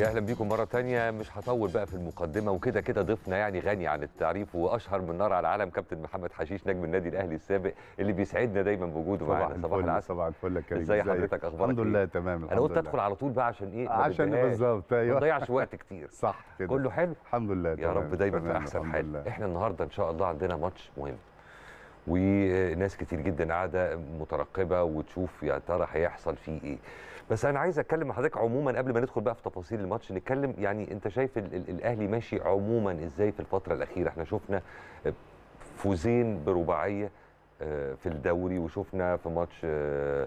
يا اهلا بيكم مره تانية مش هطول بقى في المقدمه وكده كده ضيفنا يعني غني عن التعريف واشهر من نار على العالم كابتن محمد حشيش نجم النادي الاهلي السابق اللي بيسعدنا دايما بوجوده معانا صباح العسل صباح الفل كريم ازي حضرتك اخبارك الحمد لله إيه؟ تمام الحمد انا قلت ادخل على طول بقى عشان ايه عشان بالظبط ايوه ما تضيعش وقت كتير صح كده كله حلو الحمد لله يا رب دايما في احسن حال احنا النهارده ان شاء الله عندنا ماتش مهم وناس كتير جدا قاعده مترقبه وتشوف يا ترى هيحصل فيه ايه بس انا عايز اتكلم مع حضرتك عموما قبل ما ندخل بقى في تفاصيل الماتش نتكلم يعني انت شايف الـ الـ الاهلي ماشي عموما ازاي في الفتره الاخيره احنا شفنا آه، فوزين برباعيه آه، في الدوري وشفنا في ماتش آه،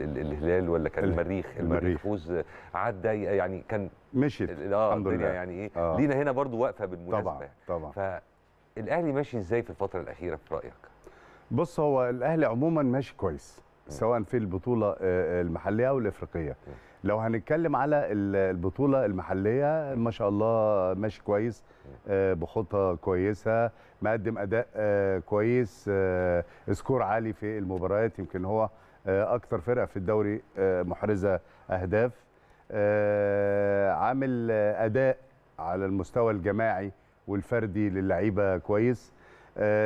الهلال ولا كان المريخ المريخ فوز عدى يعني كان مشيت آه الحمد لله يعني ايه آه. لينا هنا برضو واقفه بالمناسبه طبعا طبعا فالاهلي ماشي ازاي في الفتره الاخيره في رايك بص هو الاهلي عموما ماشي كويس سواء في البطوله آه، آه، المحليه او الافريقيه لو هنتكلم على البطوله المحليه ما شاء الله ماشي كويس آه، بخطه كويسه مقدم اداء كويس سكور عالي في المباريات يمكن هو اكثر فرقه في الدوري محرزه اهداف عامل اداء على المستوى الجماعي والفردي للعيبه كويس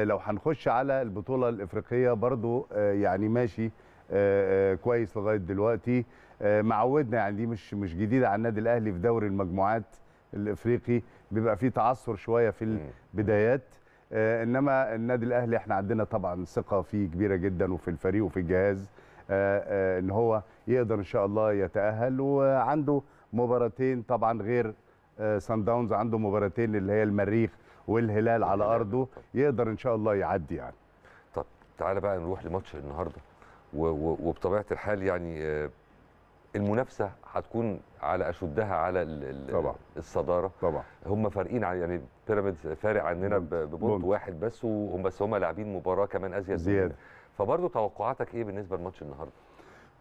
لو هنخش على البطوله الافريقيه برضو يعني ماشي آه، آه، كويس لغايه دلوقتي آه، معودنا يعني دي مش مش جديده على النادي الاهلي في دوري المجموعات الافريقي بيبقى فيه تعثر شويه في البدايات انما النادي الاهلي احنا عندنا طبعا ثقه فيه كبيره جدا وفي الفريق وفي الجهاز ان هو يقدر ان شاء الله يتاهل وعنده مباراتين طبعا غير سان داونز عنده مباراتين اللي هي المريخ والهلال على ارضه يقدر ان شاء الله يعدي يعني طب تعالى بقى نروح لماتش النهارده وبطبيعه الحال يعني آه، المنافسه هتكون على اشدها على طبعا. الصداره طبعا هم فارقين عن يعني بيراميدز فارق عننا ببونت واحد بس وهم بس هم لاعبين مباراه كمان ازيد زياده فبرضه توقعاتك ايه بالنسبه لماتش النهارده؟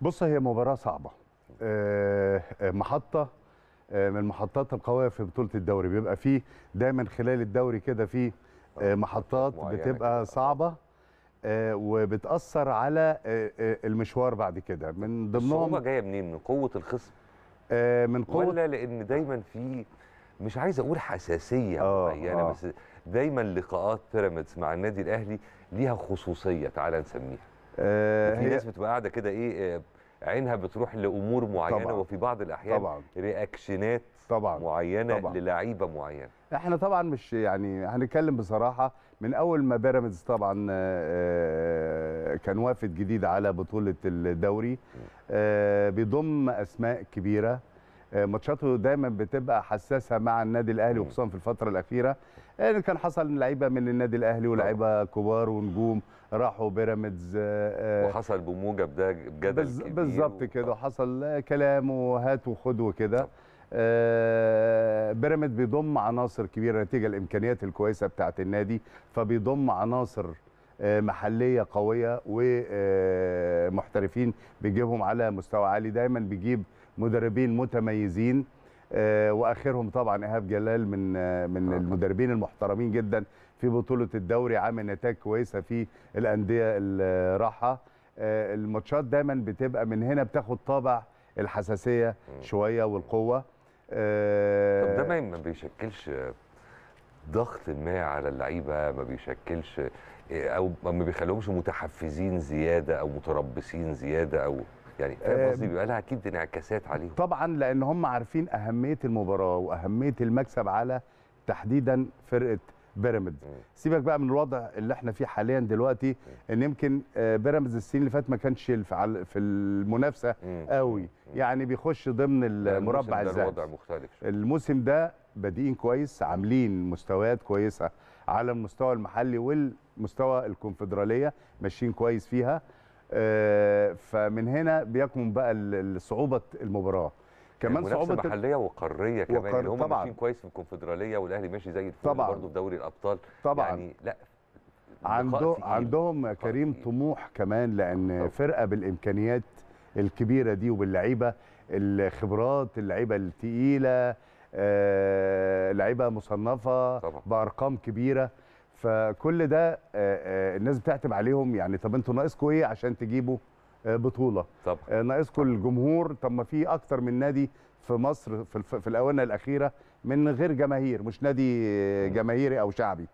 بص هي مباراه صعبه آه، آه، محطه من المحطات القويه في بطوله الدوري بيبقى فيه دايما خلال الدوري كده فيه محطات بتبقى صعبه آه، وبتاثر على آه، آه، المشوار بعد كده من ضمنهم الصعوبه جايه منين من قوه الخصم من قوه ولا لان دايما في مش عايز اقول حساسيه معينه بس دايما لقاءات بيراميدز مع النادي الاهلي ليها خصوصيه تعالى نسميها آه في ناس بتبقى قاعده كده ايه عينها بتروح لامور معينه طبعًا وفي بعض الاحيان طبعًا رياكشنات طبعا معينه طبعا. للعيبه معينه احنا طبعا مش يعني هنتكلم بصراحه من اول ما بيراميدز طبعا آه، آه، كان وافد جديد على بطوله الدوري آه، بيضم اسماء كبيره ماتشاته دايما بتبقى حساسه مع النادي الاهلي وخصوصا في الفتره الاخيره يعني كان حصل لعيبه من النادي الاهلي ولاعيبه كبار ونجوم راحوا بيراميدز وحصل بموجب ده جدل بالظبط كده وحصل كلام وهات وخد وكده آه، بيراميدز بيضم عناصر كبيره نتيجه الامكانيات الكويسه بتاعت النادي فبيضم عناصر آه، محليه قويه ومحترفين آه، بيجيبهم على مستوى عالي دايما بيجيب مدربين متميزين واخرهم طبعا ايهاب جلال من من المدربين المحترمين جدا في بطوله الدوري عامل نتائج كويسه في الانديه اللي الماتشات دايما بتبقى من هنا بتاخد طابع الحساسيه شويه والقوه طب ده آه، ما بيشكلش ضغط ما على اللعيبه ما بيشكلش آه، او ما بيخليهمش متحفزين زياده او متربصين زياده او يعني فاهم قصدي بيبقى لها اكيد انعكاسات عليهم طبعا لان هم عارفين اهميه المباراه واهميه المكسب على تحديدا فرقه بيراميدز سيبك بقى من الوضع اللي احنا فيه حاليا دلوقتي ان يمكن آه، بيراميدز السنين اللي فاتت ما كانش في المنافسه قوي يعني بيخش ضمن المربع الذهبي الوضع مختلف الموسم ده بادئين كويس عاملين مستويات كويسه على المستوى المحلي والمستوى الكونفدراليه ماشيين كويس فيها آه، فمن هنا بيكمن بقى صعوبه المباراه كمان صعوبه محليه وقاريه كمان يعني وقر... اللي هم ماشيين كويس في الكونفدراليه والاهلي ماشي زي الفل برضه في دوري الابطال طبعا يعني لا عنده عندهم كريم طموح كمان لان طبعا. فرقه بالامكانيات الكبيره دي وباللعيبه الخبرات اللعيبه الثقيله آه، لعيبه مصنفه طبعا. بارقام كبيره فكل ده آه، آه، الناس بتعتب عليهم يعني طب انتوا ناقصكم ايه عشان تجيبوا آه، بطوله طبعا آه، ناقصكم الجمهور طب ما في اكتر من نادي في مصر في, في الاونه الاخيره من غير جماهير مش نادي آه، جماهيري او شعبي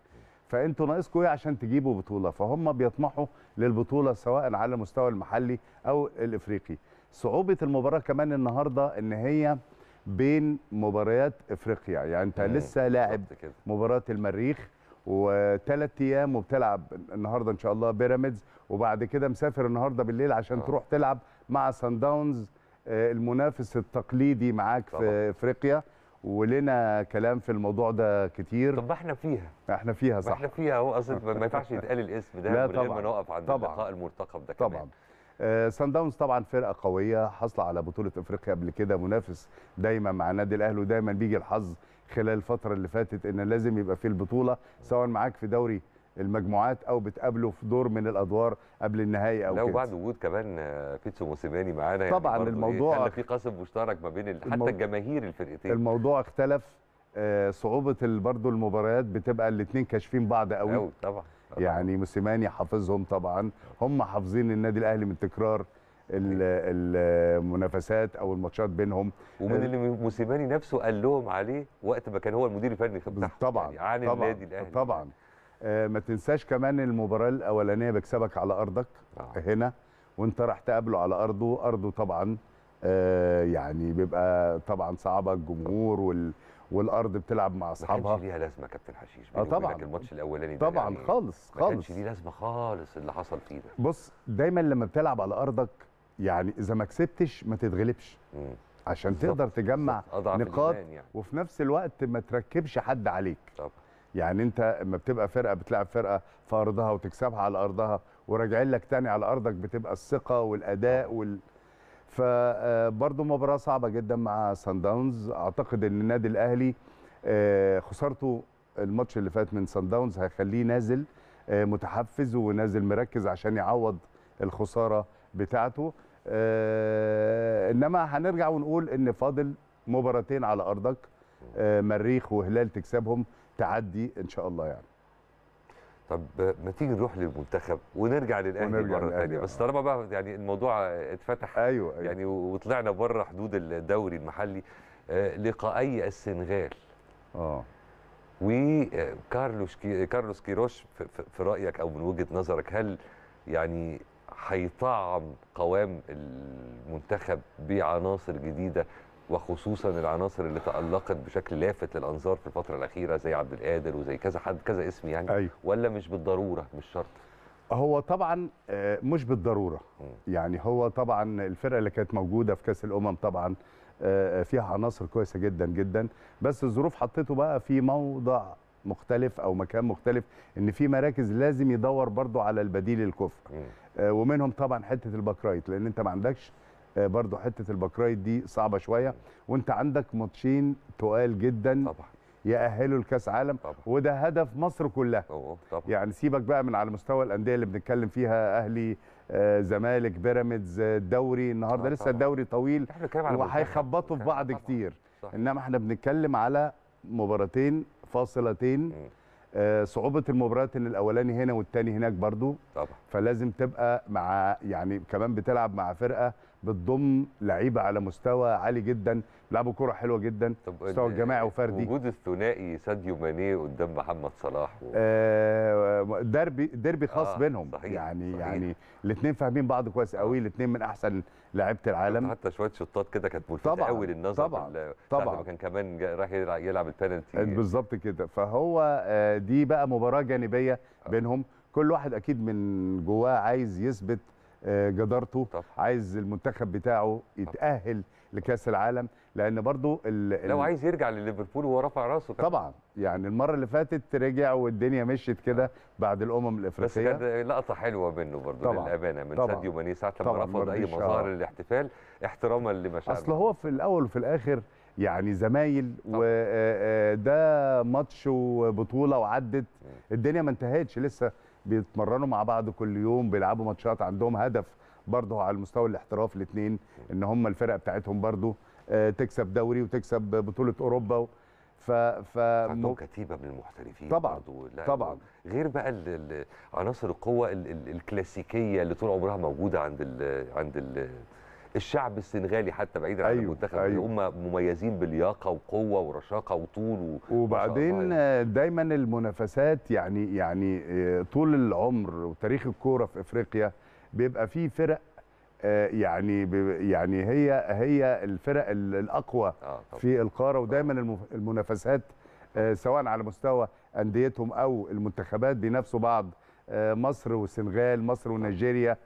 فانتوا ناقصكم ايه عشان تجيبوا بطوله فهم بيطمحوا للبطوله سواء على المستوى المحلي او الافريقي صعوبه المباراه كمان النهارده ان هي بين مباريات افريقيا يعني انت لسه لاعب مباراه المريخ وثلاث ايام وبتلعب النهارده ان شاء الله بيراميدز وبعد كده مسافر النهارده بالليل عشان آه. تروح تلعب مع سان داونز آه، المنافس التقليدي معاك في افريقيا ولنا كلام في الموضوع ده كتير طب احنا فيها احنا فيها صح احنا فيها هو اصلا ما ينفعش يتقال الاسم ده لا من غير ما نقف عند طبعًا. اللقاء المرتقب ده كمان طبعا آه سان داونز طبعا فرقه قويه حاصله على بطوله افريقيا قبل كده منافس دايما مع النادي الاهلي ودايما بيجي الحظ خلال الفتره اللي فاتت ان لازم يبقى في البطوله سواء معاك في دوري المجموعات او بتقابله في دور من الادوار قبل النهائي او لو بعد وجود كمان بيتسو موسيماني معانا يعني طبعا يعني الموضوع كان في قاسم مشترك ما بين حتى المو... الجماهير الفرقتين الموضوع اختلف آه، صعوبه برضه المباريات بتبقى الاثنين كاشفين بعض قوي أو طبعا يعني موسيماني حافظهم طبعا هم حافظين النادي الاهلي من تكرار أيوة. المنافسات او الماتشات بينهم ومن اللي موسيماني نفسه قال لهم عليه وقت ما كان هو المدير الفني بتاعهم طبعا يعني عن طبعا النادي الاهلي طبعا آه ما تنساش كمان المباراه الاولانيه بكسبك على ارضك آه. هنا وانت راح تقابله على ارضه ارضه طبعا آه يعني بيبقى طبعا صعبه الجمهور وال والارض بتلعب مع اصحابها ما كانش ليها لازمه كابتن حشيش اه طبعا الماتش الاولاني ده طبعا يعني خالص خالص ما كانش ليه لازمه خالص اللي حصل فيه ده بص دايما لما بتلعب على ارضك يعني اذا ما كسبتش ما تتغلبش عشان بالزبط. تقدر تجمع نقاط يعني. وفي نفس الوقت ما تركبش حد عليك طب. يعني انت لما بتبقى فرقه بتلعب فرقه في ارضها وتكسبها على ارضها وراجعين لك تاني على ارضك بتبقى الثقه والاداء وال فبرضه آه، مباراه صعبه جدا مع سان داونز اعتقد ان النادي الاهلي آه، خسارته الماتش اللي فات من سان داونز هيخليه نازل آه، متحفز ونازل مركز عشان يعوض الخساره بتاعته آه، انما هنرجع ونقول ان فاضل مباراتين على ارضك آه، مريخ وهلال تكسبهم تعدي ان شاء الله يعني طب ما تيجي نروح للمنتخب ونرجع للاهلي مره ثانيه بس آه. طالما بقى يعني الموضوع اتفتح أيوة, ايوه يعني وطلعنا بره حدود الدوري المحلي لقائي السنغال اه وكارلوس كي كارلوس كيروش في رايك او من وجهه نظرك هل يعني هيطعم قوام المنتخب بعناصر جديده وخصوصا العناصر اللي تألقت بشكل لافت للأنظار في الفترة الأخيرة زي عبد القادر وزي كذا حد كذا اسم يعني أيوة. ولا مش بالضرورة مش شرط هو طبعا آه، مش بالضرورة يعني هو طبعا الفرقة اللي كانت موجودة في كأس الأمم طبعا آه، آه، فيها عناصر كويسة جدا جدا بس الظروف حطيته بقى في موضع مختلف او مكان مختلف ان في مراكز لازم يدور برضو على البديل الكفء آه، ومنهم طبعا حته الباكرايت لان انت ما عندكش آه، برضو حته الباكرايت دي صعبه شويه وانت عندك ماتشين تقال جدا طبعا يأهلوا لكاس عالم طبعا. وده هدف مصر كلها طبعا. يعني سيبك بقى من على مستوى الأندية اللي بنتكلم فيها أهلي آه زمالك بيراميدز آه، الدوري النهارده طبعا. لسه الدوري طويل وهيخبطوا في بعض طبعا. كتير انما احنا بنتكلم على مباراتين فاصلتين آه، صعوبه المباريات ان الاولاني هنا والتاني هناك برضو طبعا فلازم تبقى مع يعني كمان بتلعب مع فرقه بتضم لعيبه على مستوى عالي جدا لعبوا كره حلوه جدا مستوى جماعي وفردي وجود الثنائي ساديو ماني قدام محمد صلاح و... آه دربي دربي خاص آه بينهم صحيح يعني صحيح يعني الاثنين فاهمين بعض كويس آه. قوي الاثنين من احسن لعيبه العالم حتى شويه شطات كده كانت ملفته قوي للنظر طبعا طبعا كان كمان راح يلعب, يلعب البنالتي آه، بالظبط كده فهو آه دي بقى مباراه جانبيه آه. بينهم كل واحد اكيد من جواه عايز يثبت جدارته طب. عايز المنتخب بتاعه يتاهل لكاس العالم لان برضو لو عايز يرجع لليفربول وهو رافع راسه طبعا يعني المره اللي فاتت رجع والدنيا مشيت كده آه. بعد الامم الافريقيه بس كانت لقطه حلوه منه برضو طبعا. للامانه من طبعا. ساديو ماني ساعه لما رفض اي مظاهر الاحتفال آه. احتراما لمشاعره اصل هو في الاول وفي الاخر يعني زمايل وده آه، ماتش وبطوله وعدت الدنيا ما انتهتش لسه بيتمرنوا مع بعض كل يوم بيلعبوا ماتشات عندهم هدف برضه على المستوى الاحتراف الاثنين ان هم الفرق بتاعتهم برضه آه، تكسب دوري وتكسب بطوله اوروبا ف ف عندهم كتيبه من المحترفين طبعا طبعا غير بقى عناصر القوه الكلاسيكيه اللي طول عمرها موجوده عند ال عند ال الشعب السنغالي حتى بعيدا عن أيوه المنتخب أيوه هم مميزين بلياقه وقوه ورشاقه وطول و... وبعدين يعني. دايما المنافسات يعني يعني آه، طول العمر وتاريخ الكوره في افريقيا بيبقى في فرق آه، يعني يعني هي هي الفرق الاقوى آه في القاره ودايما آه. المنافسات سواء على مستوى انديتهم او المنتخبات بينافسوا بعض مصر والسنغال مصر ونيجيريا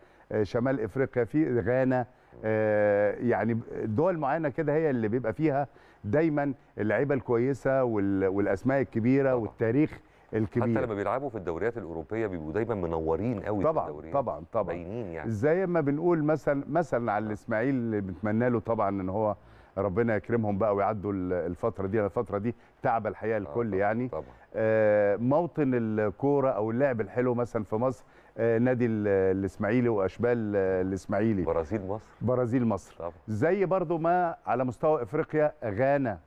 شمال افريقيا في غانا آه، يعني دول معينه كده هي اللي بيبقى فيها دايما اللعيبه الكويسه والاسماء الكبيره والتاريخ الكبير حتى لما بيلعبوا في الدوريات الاوروبيه بيبقوا دايما منورين قوي طبعا في الدوريات طبعا طبعا باينين يعني زي ما بنقول مثلا مثلا على الاسماعيل اللي بنتمنى له طبعا ان هو ربنا يكرمهم بقى ويعدوا الفتره دي الفتره دي تعب الحقيقه آه، الكل آه يعني طبعا. آه موطن الكوره او اللعب الحلو مثلا في مصر آه، نادي الاسماعيلي واشبال آه، الاسماعيلي برازيل مصر برازيل مصر طبعا. زي برضو ما على مستوى افريقيا غانا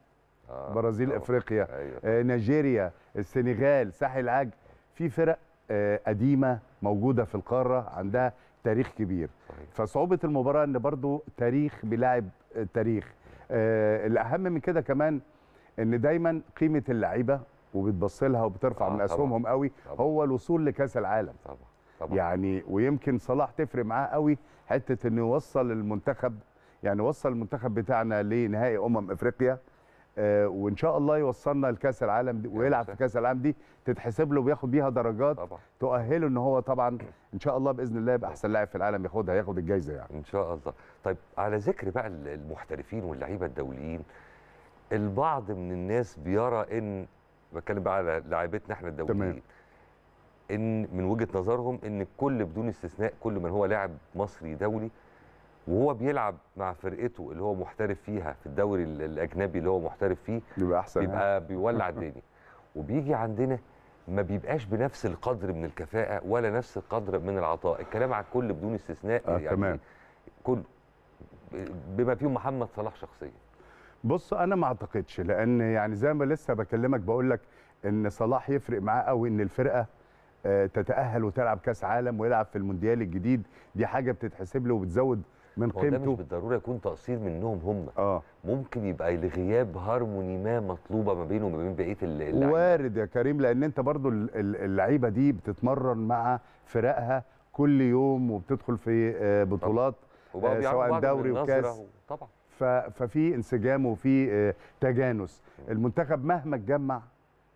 آه برازيل طبعا. افريقيا أيوة. آه، نيجيريا السنغال ساحل العاج في فرق قديمه موجوده في القاره عندها تاريخ كبير صحيح. فصعوبه المباراه ان برضو تاريخ بيلاعب تاريخ الاهم من كده كمان ان دايما قيمه اللعيبه وبتبص لها وبترفع آه من اسهمهم قوي طبعا. هو الوصول لكاس العالم طبعا. طبعا. يعني ويمكن صلاح تفرق معاه قوي حته انه يوصل المنتخب يعني وصل المنتخب بتاعنا لنهائي امم افريقيا آه وان شاء الله يوصلنا لكاس العالم ويلعب في كاس العالم دي تتحسب له بياخد بيها درجات طبعا. تؤهله ان هو طبعا ان شاء الله باذن الله يبقى احسن لاعب في العالم ياخدها ياخد الجايزه يعني ان شاء الله طيب على ذكر بقى المحترفين واللعيبه الدوليين البعض من الناس بيرى ان بتكلم بقى على لاعيبتنا احنا الدوليين تمام. ان من وجهه نظرهم ان الكل بدون استثناء كل من هو لاعب مصري دولي وهو بيلعب مع فرقته اللي هو محترف فيها في الدوري الاجنبي اللي هو محترف فيه بيبقى احسن يعني. بيبقى يعني. بيولع الدنيا وبيجي عندنا ما بيبقاش بنفس القدر من الكفاءه ولا نفس القدر من العطاء الكلام على الكل بدون استثناء آه يعني تمام. كل بما فيهم محمد صلاح شخصيا بص انا ما اعتقدش لان يعني زي ما لسه بكلمك بقول لك ان صلاح يفرق معاه قوي ان الفرقه آه، تتاهل وتلعب كاس عالم ويلعب في المونديال الجديد دي حاجه بتتحسب له وبتزود من قيمته ده مش بالضروره يكون تقصير منهم هم آه. ممكن يبقى لغياب هارموني ما مطلوبه ما بينه وما بين بقيه اللعيبه وارد يا كريم لان انت برضو اللعيبه دي بتتمرن مع فرقها كل يوم وبتدخل في آه، بطولات آه، طبعا. سواء دوري وكاس طبعا ففي انسجام وفي تجانس المنتخب مهما اتجمع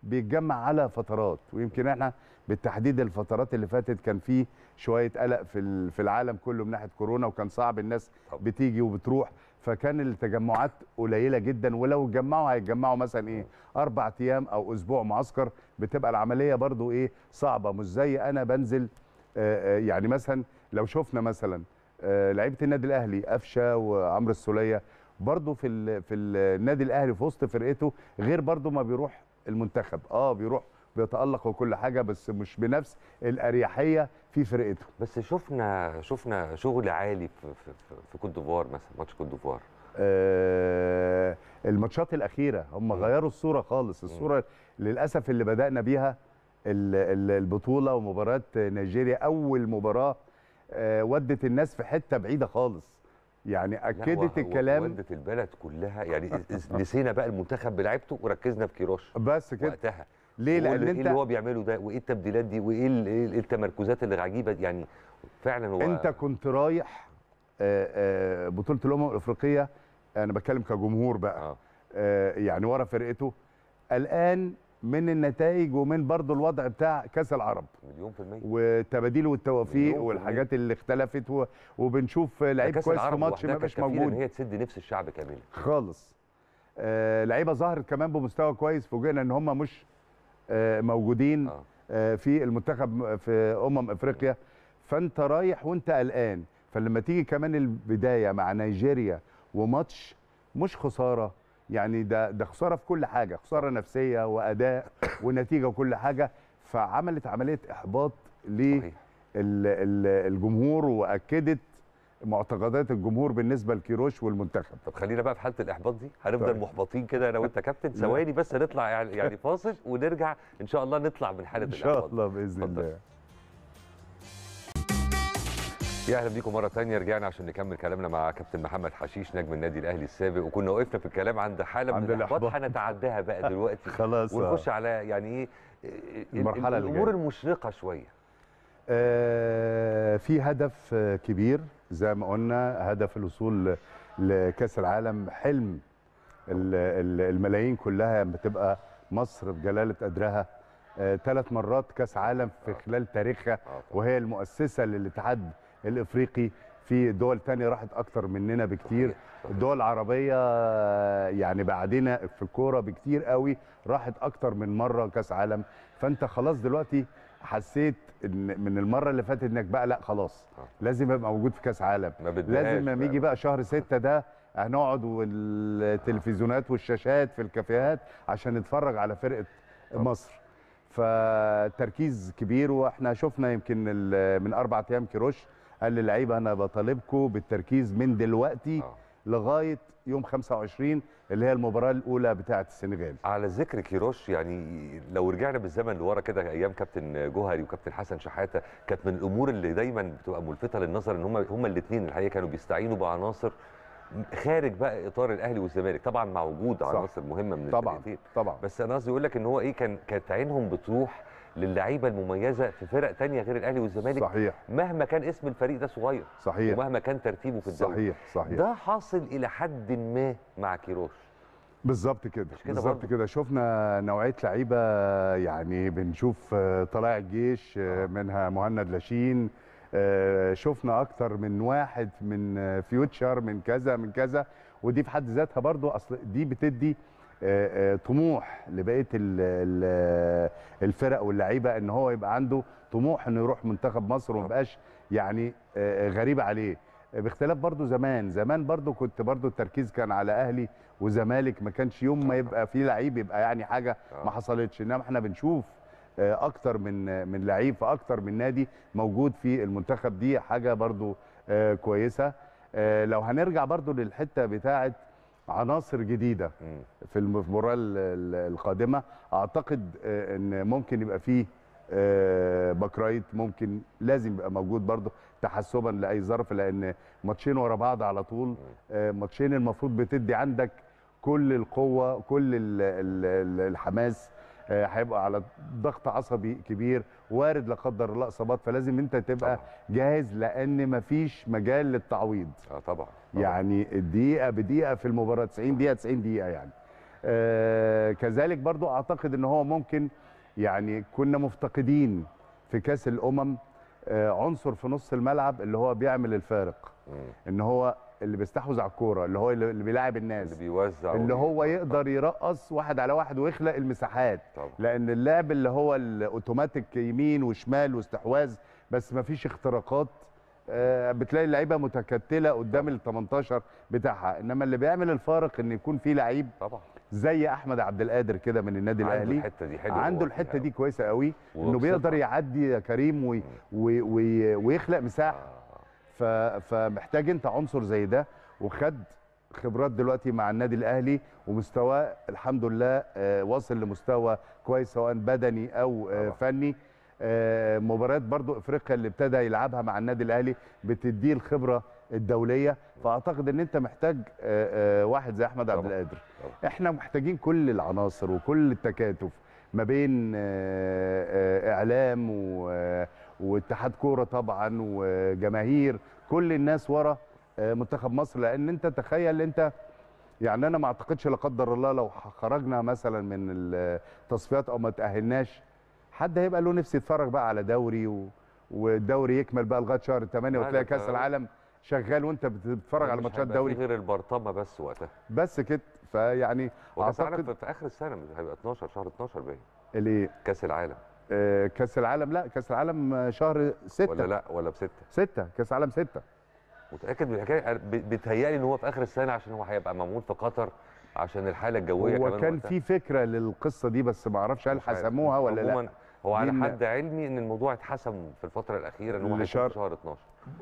بيتجمع على فترات ويمكن احنا بالتحديد الفترات اللي فاتت كان في شويه قلق في في العالم كله من ناحيه كورونا وكان صعب الناس بتيجي وبتروح فكان التجمعات قليله جدا ولو اتجمعوا هيتجمعوا مثلا ايه آه. اربع ايام او اسبوع معسكر بتبقى العمليه برضو ايه صعبه مش زي انا بنزل آه، آه، يعني مثلا لو شفنا مثلا لعيبه النادي الاهلي قفشه وعمرو السوليه برضو في في النادي الاهلي في وسط فرقته غير برضو ما بيروح المنتخب اه بيروح بيتالق وكل حاجه بس مش بنفس الاريحيه في فرقته بس شفنا شفنا شغل عالي في في, في كوت ديفوار مثلا ماتش كوت ديفوار آه الماتشات الاخيره هم غيروا الصوره خالص الصوره للاسف اللي بدانا بيها البطوله ومباراه نيجيريا اول مباراه آه ودت الناس في حته بعيده خالص يعني اكدت الكلام ودت البلد كلها يعني نسينا بقى المنتخب بلعبته وركزنا في كيروش بس كده وقتها ليه لان انت إيه اللي هو بيعمله ده وايه التبديلات دي وايه إيه إيه التمركزات العجيبه دي يعني فعلا هو انت كنت رايح بطوله الامم الافريقيه انا بتكلم كجمهور بقى آه. يعني ورا فرقته قلقان من النتائج ومن برضه الوضع بتاع كاس العرب مليون في المية والتباديل والتوافيق والحاجات اللي اختلفت وبنشوف لعيب كويس في ماتش ما بقاش موجود هي تسد نفس الشعب كامله خالص آه لعيبه ظهرت كمان بمستوى كويس فوجئنا ان هم مش آه، موجودين آه. آه، في المنتخب في امم افريقيا فانت رايح وانت قلقان فلما تيجي كمان البدايه مع نيجيريا وماتش مش خساره يعني ده ده خساره في كل حاجه خساره نفسيه واداء ونتيجه وكل حاجه فعملت عمليه احباط للجمهور واكدت معتقدات الجمهور بالنسبه لكيروش والمنتخب طب خلينا بقى في حاله الاحباط دي هنفضل طيب. محبطين كده انا وانت كابتن ثواني بس هنطلع يعني يعني فاصل ونرجع ان شاء الله نطلع من حاله الاحباط ان شاء الله باذن الله يا اهلا بيكم مره ثانيه رجعنا عشان نكمل كلامنا مع كابتن محمد حشيش نجم النادي الاهلي السابق وكنا وقفنا في الكلام عند حاله من الاحباط هنتعداها بقى دلوقتي خلاص ونخش على يعني ايه المرحله الامور المشرقه شويه آه، في هدف كبير زي ما قلنا هدف الوصول لكاس العالم حلم الملايين كلها بتبقى مصر بجلاله قدرها ثلاث آه، مرات كاس عالم في آه. خلال تاريخها وهي المؤسسه للاتحاد الافريقي في دول تانية راحت اكتر مننا بكتير الدول العربيه يعني بعدنا في الكوره بكتير قوي راحت اكتر من مره كاس عالم فانت خلاص دلوقتي حسيت من المره اللي فاتت انك بقى لا خلاص آه. لازم ابقى موجود في كاس عالم لازم لما يجي بقى شهر ستة ده هنقعد والتلفزيونات والشاشات في الكافيهات عشان نتفرج على فرقه مصر فتركيز كبير واحنا شفنا يمكن من اربع ايام كروش قال للعيبه انا بطالبكم بالتركيز من دلوقتي أوه. لغايه يوم 25 اللي هي المباراه الاولى بتاعه السنغال على ذكر كيروش يعني لو رجعنا بالزمن لورا كده ايام كابتن جوهري وكابتن حسن شحاته كانت من الامور اللي دايما بتبقى ملفته للنظر ان هم هم الاثنين الحقيقه كانوا بيستعينوا بعناصر خارج بقى اطار الاهلي والزمالك طبعا مع وجود عناصر مهمه من طبعا طبعا بس انا قصدي اقول لك ان هو ايه كان كانت عينهم بتروح للعيبه المميزه في فرق تانية غير الاهلي والزمالك صحيح مهما كان اسم الفريق ده صغير صحيح ومهما كان ترتيبه في الدوري صحيح صحيح ده حاصل الى حد ما مع كيروش بالظبط كده بالظبط كده شفنا نوعيه لعيبه يعني بنشوف آه، طلائع الجيش آه، آه. منها مهند لاشين شفنا اكتر من واحد من فيوتشر من كذا من كذا ودي في حد ذاتها برضو اصل دي بتدي آه، آه، طموح لبقيه الفرق واللعيبه ان هو يبقى عنده طموح انه يروح منتخب مصر وما يبقاش يعني آه، غريب عليه باختلاف برضو زمان زمان برضو كنت برضو التركيز كان على اهلي وزمالك ما كانش يوم ما يبقى في لعيب يبقى يعني حاجه ما حصلتش انما احنا بنشوف اكتر من من لعيب في اكتر من نادي موجود في المنتخب دي حاجه برضو كويسه لو هنرجع برضو للحته بتاعه عناصر جديده في المباراه القادمه اعتقد آه، ان ممكن يبقى فيه آه، باكرايت ممكن لازم يبقى موجود برضه تحسبا لاي ظرف لان ماتشين ورا بعض على طول آه، ماتشين المفروض بتدي عندك كل القوه كل الحماس آه، هيبقى على ضغط عصبي كبير وارد لا قدر الله اصابات فلازم انت تبقى طبعا. جاهز لان مفيش مجال للتعويض اه طبعا. طبعا يعني الدقيقه بدقيقه في المباراه 90 دقيقه 90 دقيقه يعني آه كذلك برضو اعتقد ان هو ممكن يعني كنا مفتقدين في كاس الامم آه عنصر في نص الملعب اللي هو بيعمل الفارق ان هو اللي بيستحوذ على الكوره اللي هو اللي بيلاعب الناس اللي بيوزع اللي هو يقدر يرقص واحد على واحد ويخلق المساحات طبعا. لان اللعب اللي هو الاوتوماتيك يمين وشمال واستحواذ بس ما فيش اختراقات آه، بتلاقي اللعيبه متكتله قدام ال 18 بتاعها انما اللي بيعمل الفارق ان يكون في لعيب طبعا زي احمد عبد القادر كده من النادي عنده الاهلي الحتة دي حلوة عنده الحته يعني. دي كويسه قوي انه بيقدر يعدي يا كريم وي وي وي ويخلق مساحه آه. فمحتاج انت عنصر زي ده وخد خبرات دلوقتي مع النادي الاهلي ومستواه الحمد لله آه، واصل لمستوى كويس سواء بدني او آه، فني آه، مباريات برضو افريقيا اللي ابتدى يلعبها مع النادي الاهلي بتديه الخبره الدوليه فاعتقد ان انت محتاج واحد زي احمد عبد القادر احنا محتاجين كل العناصر وكل التكاتف ما بين اعلام و واتحاد كوره طبعا وجماهير كل الناس ورا آه، منتخب مصر لان انت تخيل انت يعني انا ما اعتقدش لا قدر الله لو خرجنا مثلا من التصفيات او ما تاهلناش حد هيبقى له نفسي يتفرج بقى على دوري و... والدوري يكمل بقى لغايه شهر 8 وتلاقي كاس العالم شغال وانت بتتفرج على ماتشات دوري غير البرطمه بس وقتها بس كده فيعني اعتقد في اخر السنه هيبقى 12 شهر 12 باين الايه كاس العالم آه، كاس العالم لا كاس العالم آه، شهر 6 ولا لا ولا بستة 6 كاس العالم 6 متاكد من الحكايه بيتهيألي ان هو في اخر السنه عشان هو هيبقى ممول في قطر عشان الحاله الجويه هو كمان كان في فكره للقصه دي بس ما اعرفش هل حسموها ولا لا هو على حد علمي ان الموضوع اتحسم في الفتره الاخيره ان هو شهر 12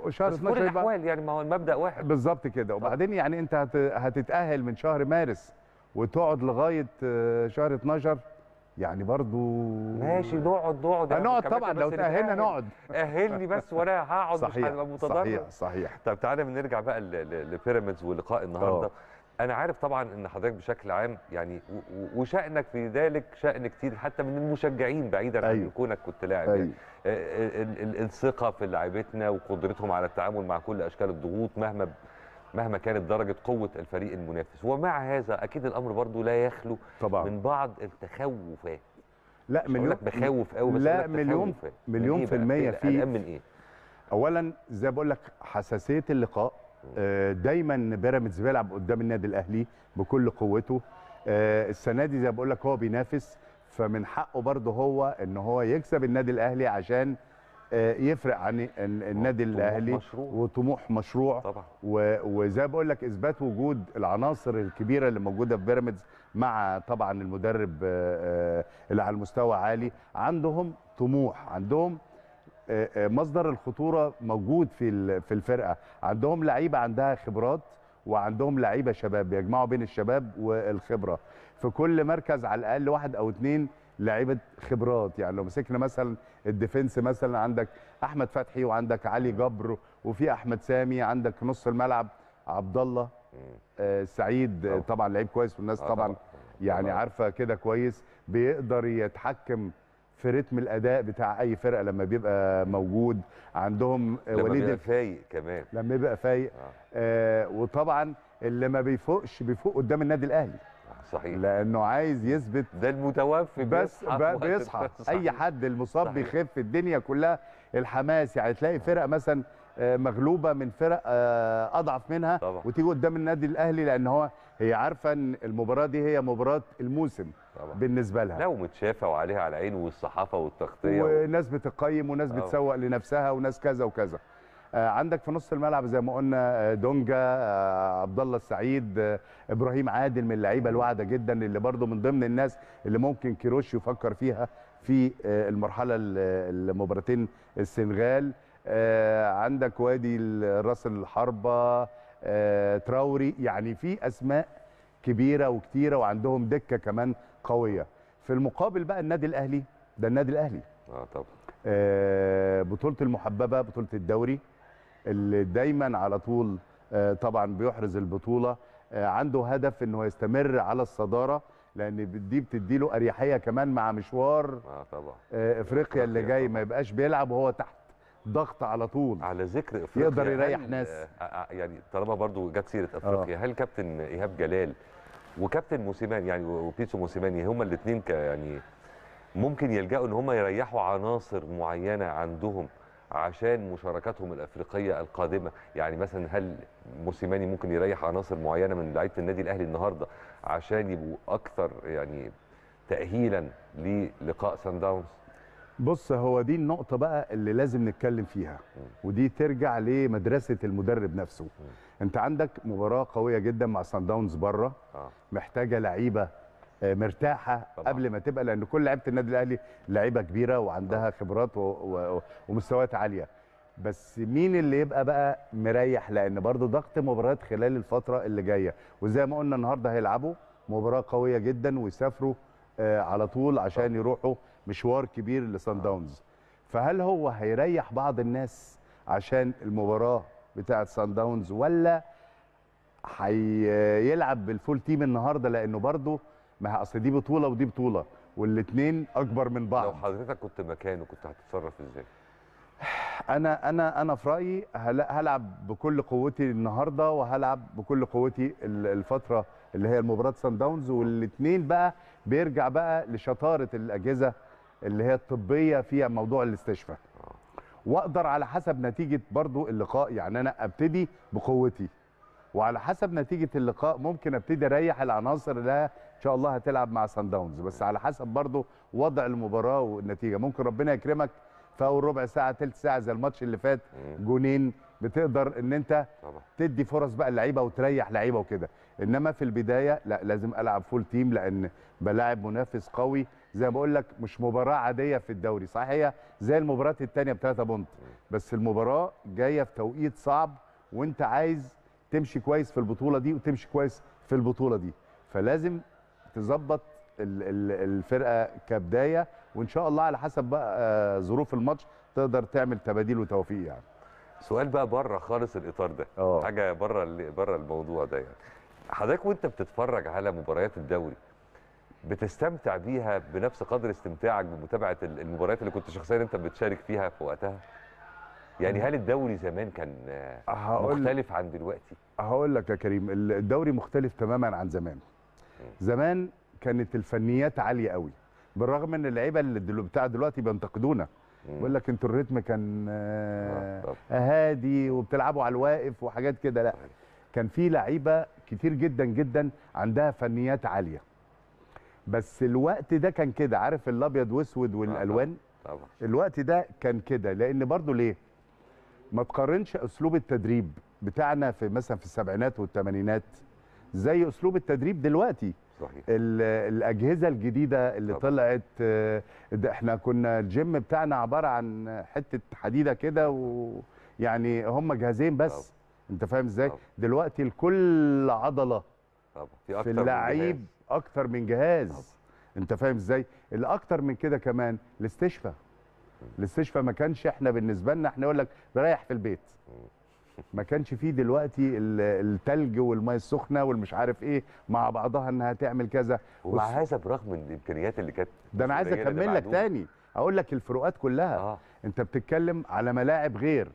شهر 12 كل الاحوال يعني ما هو المبدا واحد بالظبط كده وبعدين يعني انت هتتاهل من شهر مارس وتقعد لغايه آه، شهر 12 يعني برضو ماشي نقعد نقعد يعني هنقعد طبعا لو تأهلنا نقعد أهلني بس وأنا هقعد صحيح مش متضرر صحيح صحيح طب تعالى بنرجع بقى لبيراميدز ولقاء النهارده آه. انا عارف طبعا ان حضرتك بشكل عام يعني وشأنك في ذلك شأن كتير حتى من المشجعين بعيدا أيوه. عن كونك كنت لاعب أيوه. آه، آه، الثقه في لاعبتنا وقدرتهم على التعامل مع كل اشكال الضغوط مهما مهما كانت درجه قوه الفريق المنافس ومع هذا اكيد الامر برضو لا يخلو طبعا. من بعض التخوفات لا مليون بخوف قوي بس لا مليون مليون في المية في من ايه اولا زي بقول لك حساسيه اللقاء آه، دايما بيراميدز بيلعب قدام النادي الاهلي بكل قوته آه، السنه دي زي بقول لك هو بينافس فمن حقه برضه هو ان هو يكسب النادي الاهلي عشان آه، يفرق عن النادي الاهلي مشروع. وطموح مشروع طبعا. وزي بقول لك اثبات وجود العناصر الكبيره اللي موجوده في بيراميدز مع طبعا المدرب آه، آه، اللي على المستوى عالي عندهم طموح عندهم مصدر الخطوره موجود في في الفرقه عندهم لعيبه عندها خبرات وعندهم لعيبه شباب بيجمعوا بين الشباب والخبره في كل مركز على الاقل واحد او اثنين لعيبه خبرات يعني لو مسكنا مثلا الديفنس مثلا عندك احمد فتحي وعندك علي جبر وفي احمد سامي عندك نص الملعب عبد الله آه، سعيد آه، طبعا لعيب كويس والناس آه، طبعا, يعني عارفه كده كويس بيقدر يتحكم في رتم الاداء بتاع اي فرقه لما بيبقى موجود عندهم لما وليد بيبقى فايق كمان لما بيبقى فايق آه. آه وطبعا اللي ما بيفوقش بيفوق قدام النادي الاهلي صحيح لانه عايز يثبت ده المتوفي بس بيصحى, بيصحى. اي حد المصاب بيخف الدنيا كلها الحماس يعني تلاقي فرق مثلا آه، مغلوبه من فرق آه، اضعف منها طبعا. وتيجي قدام النادي الاهلي لان هو هي عارفه ان المباراه دي هي مباراه الموسم طبعا. بالنسبه لها لو متشافه وعليها على عين والصحافه والتغطيه وناس بتقيم وناس آه. بتسوق لنفسها وناس كذا وكذا آه، عندك في نص الملعب زي ما قلنا آه، دونجا آه، عبد الله السعيد ابراهيم عادل من اللعيبه الواعده جدا اللي برده من ضمن الناس اللي ممكن كيروش يفكر فيها في المرحله المباراتين السنغال عندك وادي راس الحربه تراوري يعني في اسماء كبيره وكتيره وعندهم دكه كمان قويه في المقابل بقى النادي الاهلي ده النادي الاهلي اه طبعا بطوله المحببه بطوله الدوري اللي دايما على طول آه، طبعا بيحرز البطوله آه، عنده هدف انه يستمر على الصداره لان دي بتدي له اريحيه كمان مع مشوار اه طبعا آه، افريقيا اللي جاي ما يبقاش بيلعب وهو تحت ضغط على طول على ذكر افريقيا يقدر يريح ناس يعني طالما برضو جت سيره افريقيا هل كابتن ايهاب جلال وكابتن موسيماني يعني وبيتسو موسيماني هما الاثنين يعني ممكن يلجأوا ان هم يريحوا عناصر معينه عندهم عشان مشاركاتهم الافريقيه القادمه يعني مثلا هل موسيماني ممكن يريح عناصر معينه من لعيبه النادي الاهلي النهارده عشان يبقوا اكثر يعني تاهيلا للقاء سان داونز بص هو دي النقطة بقى اللي لازم نتكلم فيها ودي ترجع لمدرسة المدرب نفسه انت عندك مباراة قوية جدا مع سان داونز بره آه. محتاجة لعيبة مرتاحه طبعا. قبل ما تبقى لان كل لعيبه النادي الاهلي لعيبه كبيره وعندها خبرات و... و... ومستويات عاليه بس مين اللي يبقى بقى مريح لان برضو ضغط مباريات خلال الفتره اللي جايه وزي ما قلنا النهارده هيلعبوا مباراه قويه جدا ويسافروا آه على طول عشان طبعا. يروحوا مشوار كبير لسان داونز فهل هو هيريح بعض الناس عشان المباراه بتاعه سان داونز ولا هيلعب بالفول تيم النهارده لانه برضه ما اصل دي بطوله ودي بطوله والاثنين اكبر من بعض لو حضرتك كنت مكانه كنت هتتصرف ازاي انا انا انا في رايي هلعب بكل قوتي النهارده وهلعب بكل قوتي الفتره اللي هي مباراه سان داونز والاثنين بقى بيرجع بقى لشطاره الاجهزه اللي هي الطبيه في موضوع الاستشفاء آه. واقدر على حسب نتيجه برضو اللقاء يعني انا ابتدي بقوتي وعلى حسب نتيجه اللقاء ممكن ابتدي اريح العناصر اللي ان شاء الله هتلعب مع سان داونز بس على حسب برضه وضع المباراه والنتيجه ممكن ربنا يكرمك في اول ربع ساعه ثلث ساعه زي الماتش اللي فات جونين بتقدر ان انت طبعا. تدي فرص بقى اللعيبه وتريح لعيبه وكده انما في البدايه لا لازم العب فول تيم لان بلاعب منافس قوي زي ما بقول لك مش مباراه عاديه في الدوري صحيح هي زي المباريات الثانيه بثلاثه بونت بس المباراه جايه في توقيت صعب وانت عايز تمشي كويس في البطوله دي وتمشي كويس في البطوله دي فلازم تظبط الفرقه كبدايه وان شاء الله على حسب بقى آه، ظروف الماتش تقدر تعمل تباديل وتوفيق يعني سؤال بقى بره خالص الاطار ده أوه. حاجه بره بره الموضوع ده يعني حضرتك وانت بتتفرج على مباريات الدوري بتستمتع بيها بنفس قدر استمتاعك بمتابعه المباريات اللي كنت شخصيا انت بتشارك فيها في وقتها يعني هل الدوري زمان كان آه، مختلف عن دلوقتي هقول لك يا كريم الدوري مختلف تماما عن زمان زمان كانت الفنيات عاليه قوي بالرغم ان اللعيبه اللي بتاع دلوقتي بينتقدونا بيقول لك انتوا الريتم كان آه، هادي وبتلعبوا على الواقف وحاجات كده لا كان في لعيبه كتير جدا جدا عندها فنيات عاليه بس الوقت ده كان كده عارف الابيض واسود آه، والالوان طبعا الوقت ده كان كده لان برضو ليه ما تقارنش اسلوب التدريب بتاعنا في مثلا في السبعينات والثمانينات زي اسلوب التدريب دلوقتي صحيح الاجهزه الجديده اللي طبعا. طلعت آه، ده احنا كنا الجيم بتاعنا عباره عن حته حديده كده ويعني هم جهازين بس طبعا. انت فاهم ازاي دلوقتي لكل عضله طبعا. في, في اللعيب اكتر من جهاز طبعا. انت فاهم ازاي الاكتر من كده كمان الاستشفاء الاستشفاء ما كانش احنا بالنسبه لنا احنا يقول لك رايح في البيت ما كانش فيه دلوقتي التلج والميه السخنه والمش عارف ايه مع بعضها انها تعمل كذا ومع هذا برغم الامكانيات اللي كانت ده انا عايز اكمل لك تاني اقول لك الفروقات كلها آه. انت بتتكلم على ملاعب غير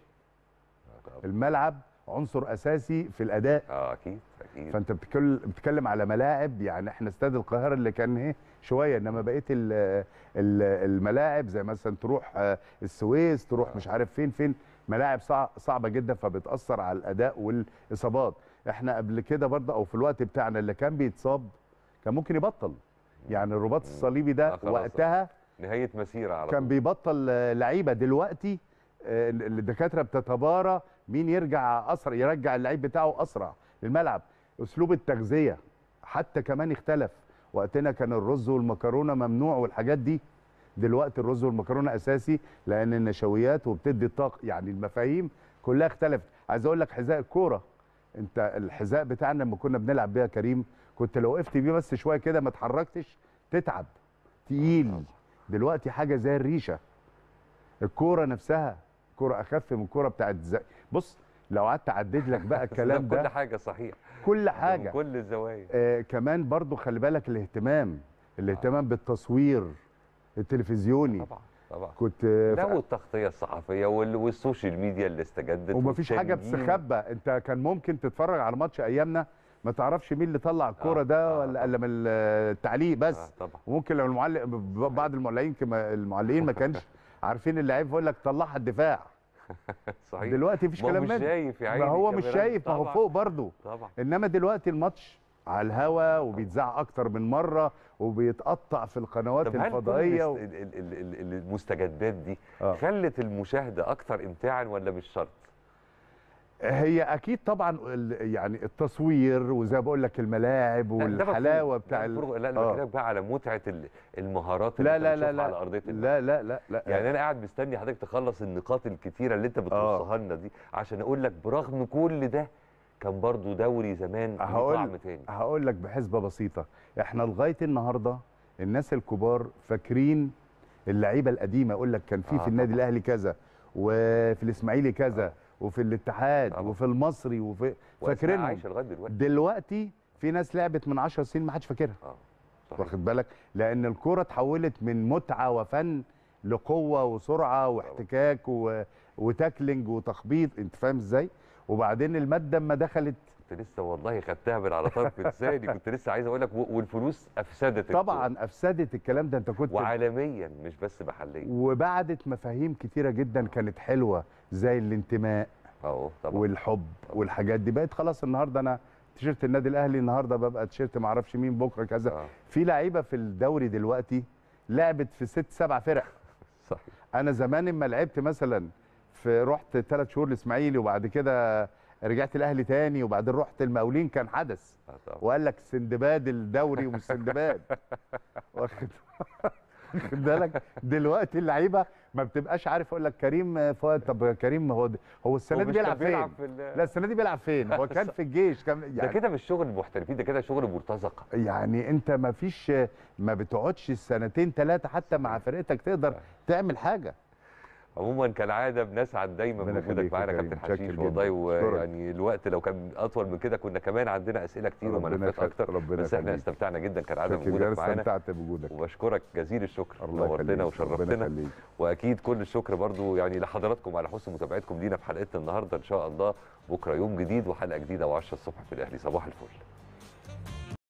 آه، الملعب عنصر اساسي في الاداء اه اكيد اكيد فانت بتتكلم على ملاعب يعني احنا استاد القاهره اللي كان ايه شويه انما بقيه الملاعب زي مثلا تروح آه، السويس تروح آه. مش عارف فين فين ملاعب صعبه جدا فبتاثر على الاداء والاصابات احنا قبل كده برضه او في الوقت بتاعنا اللي كان بيتصاب كان ممكن يبطل يعني الرباط الصليبي ده وقتها نهايه مسيره على كان بيبطل لعيبه دلوقتي آه، الدكاتره بتتبارى مين يرجع اسرع يرجع اللعيب بتاعه اسرع للملعب اسلوب التغذيه حتى كمان اختلف وقتنا كان الرز والمكرونه ممنوع والحاجات دي دلوقتي الرز والمكرونه اساسي لان النشويات وبتدي الطاقه يعني المفاهيم كلها اختلفت عايز اقول لك حذاء الكوره انت الحذاء بتاعنا لما كنا بنلعب بيها كريم كنت لو وقفت بيه بس شويه كده ما اتحركتش تتعب تقيل دلوقتي حاجه زي الريشه الكوره نفسها كوره اخف من الكوره بتاعت زي بص لو قعدت اعدد لك بقى الكلام ده كل حاجه صحيح كل حاجه كل الزوايا آه كمان برضو خلي بالك الاهتمام الاهتمام آه. بالتصوير التلفزيوني طبعا طبعا كنت ده ف... والتغطيه الصحفيه والسوشيال ميديا اللي استجدت ومفيش حاجه بتستخبى انت كان ممكن تتفرج على ماتش ايامنا ما تعرفش مين اللي طلع الكوره آه ده آه ولا آه من التعليق بس آه طبعا وممكن لو المعلق بعض أيوه. المعلقين المعلقين ما كانش عارفين اللعيب فيقول لك طلعها الدفاع صحيح دلوقتي مفيش كلام منه ما هو مش شايف ما هو فوق برضه انما دلوقتي الماتش على الهواء وبيتذاع اكتر من مره وبيتقطع في القنوات الفضائيه و... المستجدات دي آه. خلت المشاهده اكتر امتاعا ولا مش شرط هي اكيد طبعا يعني التصوير وزي ما بقول لك الملاعب والحلاوه بتاع لا لا لا آه. لا بقى على متعه المهارات اللي لا لا لا على ارضيه لا لا لا لا يعني انا قاعد مستني حضرتك تخلص النقاط الكتيره اللي انت بتوصلها آه. لنا دي عشان اقول لك برغم كل ده كان برضو دوري زمان هقول طعم تاني هقول لك بحسبه بسيطه احنا لغايه النهارده الناس الكبار فاكرين اللعيبه القديمه يقول لك كان في آه في النادي الاهلي كذا وفي الاسماعيلي كذا آه. وفي الاتحاد آه. وفي المصري وفي فاكرين عايشه لغايه دلوقتي دلوقتي في ناس لعبت من 10 سنين ما حدش فاكرها آه. واخد بالك لان الكوره اتحولت من متعه وفن لقوه وسرعه واحتكاك و... وتاكلنج وتخبيط انت فاهم ازاي وبعدين الماده اما دخلت كنت لسه والله خدتها من على طرف لساني كنت لسه عايز اقول لك والفلوس افسدت طبعا الكلام. افسدت الكلام ده انت كنت وعالميا مش بس محليا وبعدت مفاهيم كتيره جدا كانت حلوه زي الانتماء اه طبعا والحب طبعا. والحاجات دي بقت خلاص النهارده انا تيشيرت النادي الاهلي النهارده ببقى تيشيرت ما اعرفش مين بكره كذا آه. في لعيبه في الدوري دلوقتي لعبت في ست سبع فرق صح انا زمان اما لعبت مثلا في رحت ثلاث شهور الاسماعيلي وبعد كده رجعت الاهلي تاني وبعدين رحت المقاولين كان حدث آه، وقال لك سندباد الدوري ومش سندباد واخد بالك دلوقتي اللعيبه ما بتبقاش عارف اقول لك كريم فؤاد طب كريم هو هو السنه دي بيلعب فين؟ في لا السنه دي بيلعب فين؟ هو كان في الجيش كان يعني ده كده مش شغل محترفين ده كده شغل مرتزقه يعني انت ما فيش ما بتقعدش سنتين ثلاثه حتى مع فرقتك تقدر آه. تعمل حاجه عموما كالعاده بنسعد دايما بوجودك معانا يا كابتن حشيش والله ويعني الوقت لو كان اطول من كده كنا كمان عندنا اسئله كتير وملفات اكتر بس احنا استمتعنا جدا كالعاده بوجودك معانا استمتعت بوجودك وبشكرك جزيل الشكر نورتنا وشرفتنا واكيد كل الشكر برضو يعني لحضراتكم على حسن متابعتكم لينا في حلقتنا النهارده ان شاء الله بكره يوم جديد وحلقه جديده و10 الصبح في الاهلي صباح الفل